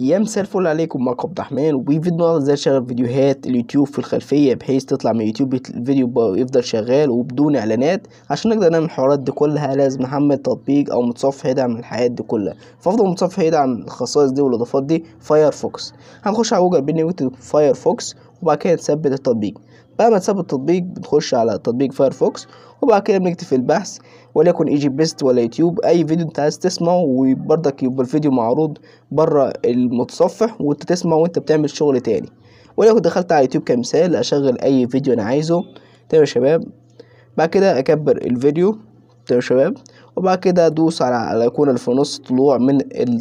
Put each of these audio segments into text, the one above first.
ايام مساء الفل عليكم معكم عبد الرحمن وفيديو النهارده ازاي اشغل فيديوهات اليوتيوب في الخلفيه بحيث تطلع من اليوتيوب الفيديو يفضل شغال وبدون اعلانات عشان نقدر نعمل الحوارات دي كلها لازم نحمل تطبيق او متصفح يدعم الحاجات دي كلها فافضل متصفح يدعم الخصائص دي والاضافات دي فايرفوكس هنخش على جوجل بنيوت فايرفوكس وبعد كده نثبت التطبيق بعد ما تثبت التطبيق بنخش على تطبيق فايرفوكس وبعد كده بنكتب في البحث وليكن ايجي بيست ولا يوتيوب اي فيديو انت عايز تسمعه وبرضك يبقى الفيديو معروض بره المتصفح وانت تسمعه وانت بتعمل شغل تاني وليكن دخلت على يوتيوب كمثال اشغل اي فيديو انا عايزه تمام يا شباب بعد كده اكبر الفيديو تمام يا شباب وبعد كده ادوس على الايقونه اللي في نص طلوع من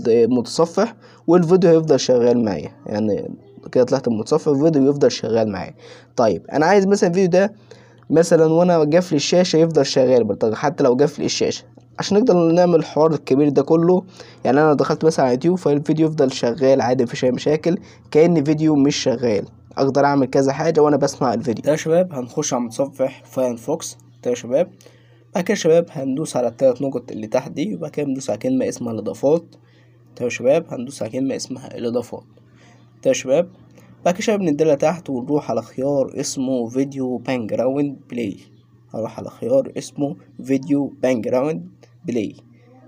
المتصفح والفيديو هيفضل شغال معايا يعني كده طلعت من المتصفح الفيديو يفضل شغال معايا طيب انا عايز مثلا الفيديو ده مثلا وانا جاف الشاشه يفضل شغال برضه حتى لو جاف الشاشه عشان نقدر نعمل الحوار الكبير ده كله يعني انا دخلت مثلا على يوتيوب فالفيديو يفضل شغال عادي مفيش اي مشاكل كان فيديو مش شغال اقدر اعمل كذا حاجه وانا بسمع الفيديو ده يا شباب هنخش على متصفح فايرفوكس ده يا شباب بعد كده يا شباب هندوس على التلات نقط اللي تحت دي وبعد كده ندوس على كلمه اسمها الاضافات ده يا شباب هندوس على كلمه اسمها الاضافات ده يا شباب بعد كده شباب نديلها تحت ونروح على خيار اسمه فيديو باك جراوند بلاي هروح على خيار اسمه فيديو باك جراوند بلاي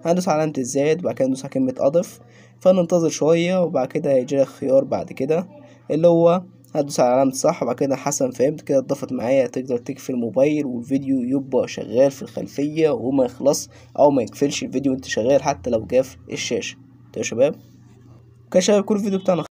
هندوس على علامة الزائد وبعد كده ندوس على كلمة أضف فننتظر شوية وبعد كده هيجيلك خيار بعد كده اللي هو هدوس على علامة صح وبعد كده حسن فهمت كده اتضافت معايا تقدر تقفل الموبايل والفيديو يبقى شغال في الخلفية وما يخلص أو ما يقفلش الفيديو وانت شغال حتى لو جاف الشاشة ده يا شباب كده شباب كل الفيديو بتاعنا